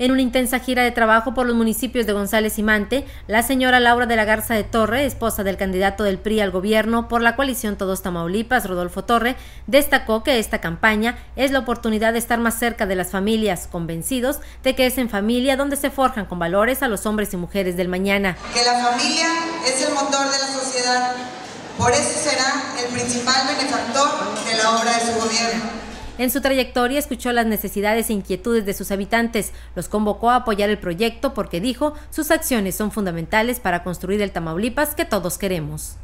En una intensa gira de trabajo por los municipios de González y Mante, la señora Laura de la Garza de Torre, esposa del candidato del PRI al gobierno por la coalición Todos Tamaulipas, Rodolfo Torre, destacó que esta campaña es la oportunidad de estar más cerca de las familias, convencidos de que es en familia donde se forjan con valores a los hombres y mujeres del mañana. Que la familia es el motor de la sociedad, por eso será el principal benefactor de la obra de su gobierno en su trayectoria escuchó las necesidades e inquietudes de sus habitantes, los convocó a apoyar el proyecto porque dijo sus acciones son fundamentales para construir el Tamaulipas que todos queremos.